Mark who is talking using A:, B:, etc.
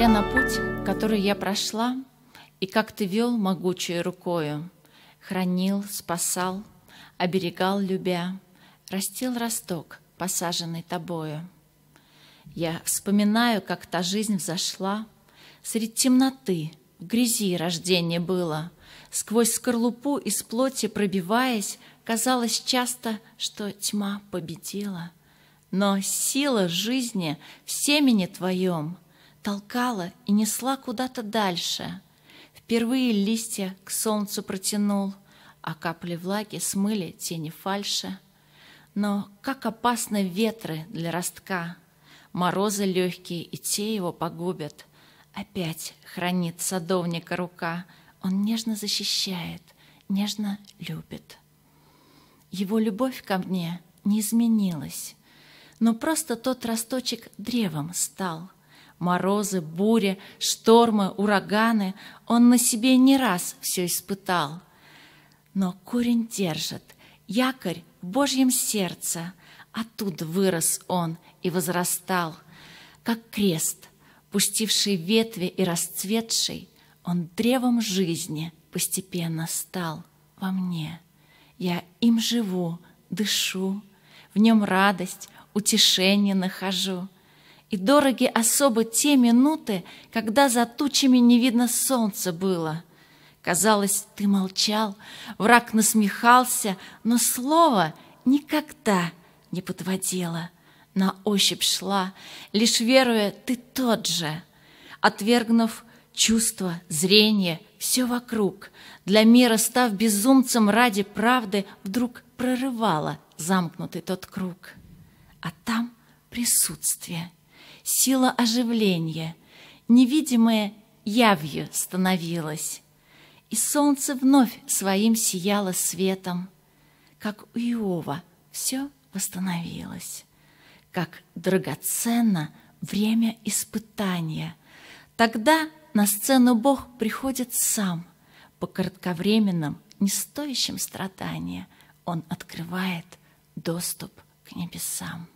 A: Несмотря на путь, который я прошла, и как ты вел могучей рукою, Хранил, спасал, оберегал, любя, Растил росток, посаженный тобою. Я вспоминаю, как та жизнь взошла, Средь темноты, в грязи рождение было, Сквозь скорлупу из плоти пробиваясь, Казалось часто, что тьма победила. Но сила жизни в семени твоем — толкала и несла куда-то дальше. Впервые листья к солнцу протянул, а капли влаги смыли тени фальши. Но как опасны ветры для ростка! Морозы легкие, и те его погубят. Опять хранит садовника рука, он нежно защищает, нежно любит. Его любовь ко мне не изменилась, но просто тот росточек древом стал — морозы, бури, штормы, ураганы. Он на себе не раз все испытал. Но корень держит, якорь в Божьем сердце. Оттуда вырос он и возрастал, как крест, пустивший ветви и расцветший, он древом жизни постепенно стал во мне. Я им живу, дышу, в нем радость, утешение нахожу — и дороги особо те минуты, когда за тучами не видно солнца было. Казалось, ты молчал, враг насмехался, но слово никогда не подводило. На ощупь шла, лишь веруя, ты тот же. Отвергнув чувство, зрение, все вокруг, для мира став безумцем ради правды, вдруг прорывала замкнутый тот круг. А там присутствие — сила оживления, невидимая явью становилась, и солнце вновь своим сияло светом, как у Иова все восстановилось, как драгоценно время испытания. Тогда на сцену Бог приходит сам, по кратковременным, не стоящим страдания Он открывает доступ к небесам.